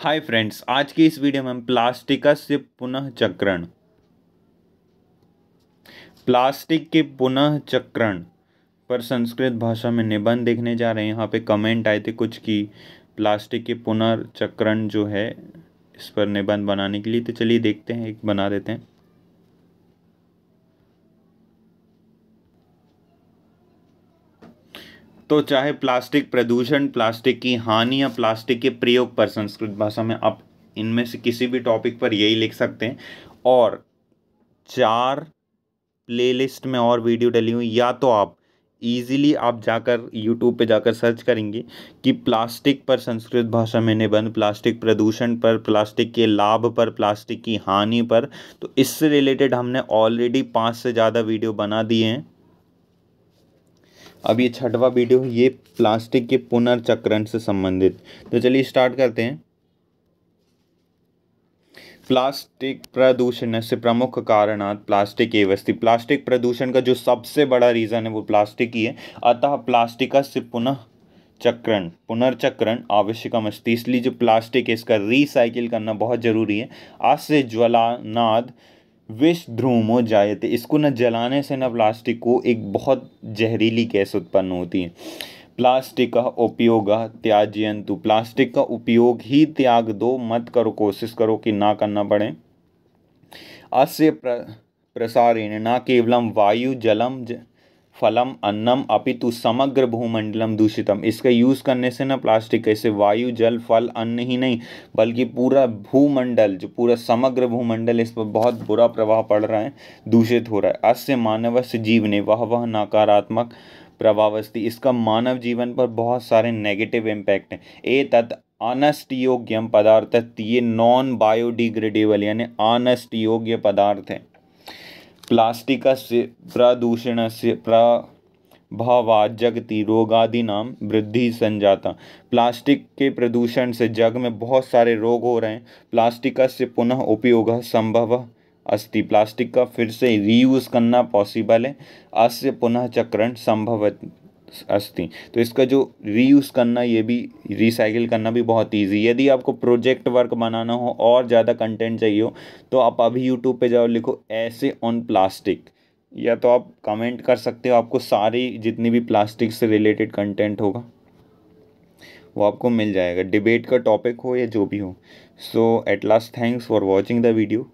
hi friends आज की इस वीडियो में हम प्लास्टिकस से पुनः चक्रण प्लास्टिक के पुनः चक्रण पर संस्कृत भाषा में निबंध देखने जा रहे हैं यहाँ पे कमेंट आए थे कुछ की प्लास्टिक के चक्रण जो है इस पर निबंध बनाने के लिए तो चलिए देखते हैं एक बना देते हैं तो चाहे प्लास्टिक प्रदूषण प्लास्टिक की हानि या प्लास्टिक के प्रयोग पर संस्कृत भाषा में आप इनमें से किसी भी टॉपिक पर यही लिख सकते हैं और चार प्लेलिस्ट में और वीडियो डली हुई या तो आप ईजिली आप जाकर यूट्यूब पे जाकर सर्च करेंगे कि प्लास्टिक पर संस्कृत भाषा में निबंध प्लास्टिक प्रदूषण पर प्लास्टिक के लाभ पर प्लास्टिक की हानि पर तो इससे रिलेटेड हमने ऑलरेडी पाँच से ज़्यादा वीडियो बना दिए हैं अब ये छठवा वीडियो है ये प्लास्टिक के पुनर्चक्रण से संबंधित तो चलिए स्टार्ट करते हैं प्लास्टिक प्रदूषण से प्रमुख कारण प्लास्टिक एवस्ति प्लास्टिक प्रदूषण का जो सबसे बड़ा रीज़न है वो प्लास्टिक ही है अतः प्लास्टिका से पुनः चक्रण पुनर्चक्रण आवश्यक अस्ति इसलिए जो प्लास्टिक है इसका रिसाइकिल करना बहुत ज़रूरी है आज से ज्वलानाद जाए जायते इसको न जलाने से न प्लास्टिक को एक बहुत जहरीली गैस उत्पन्न होती है प्लास्टिक का उपयोग त्याजयंतु प्लास्टिक का उपयोग ही त्याग दो मत करो कोशिश करो कि ना करना पड़े अस्य प्र प्रसारेण न केवलम वायु जलम ज, फलम अन्नम अपितु समग्र भूमंडलम दूषितम इसका यूज़ करने से ना प्लास्टिक ऐसे वायु जल फल अन्न ही नहीं बल्कि पूरा भूमंडल जो पूरा समग्र भूमंडल इस पर बहुत बुरा प्रभाव पड़ रहा है दूषित हो रहा है अस्य मानव से जीव ने वह वह नकारात्मक प्रभावस्थी इसका मानव जीवन पर बहुत सारे नेगेटिव इम्पैक्ट हैं ए तत् अनस्ट योग्यम पदार्थ ये नॉन बायोडिग्रेडेबल यानी अनस्ट योग्य पदार्थ हैं प्लास्टिक प्रदूषण से प्रभावात् जगति रोगादीना वृद्धि संजाता प्लास्टिक के प्रदूषण से जग में बहुत सारे रोग हो रहे हैं से पुनः उपयोग संभव अस्ति प्लास्टिक का फिर से रीयूज़ करना पॉसिबल है अस्य पुनः चक्रण संभव अस्थि तो इसका जो रीयूज़ करना ये भी रिसाइकिल करना भी बहुत ईजी यदि आपको प्रोजेक्ट वर्क बनाना हो और ज़्यादा कंटेंट चाहिए हो तो आप अभी यूट्यूब पर जाओ लिखो ऐसे ऑन प्लास्टिक या तो आप कमेंट कर सकते हो आपको सारी जितनी भी प्लास्टिक से रिलेटेड कंटेंट होगा वो आपको मिल जाएगा डिबेट का टॉपिक हो या जो भी हो सो at last thanks for watching the video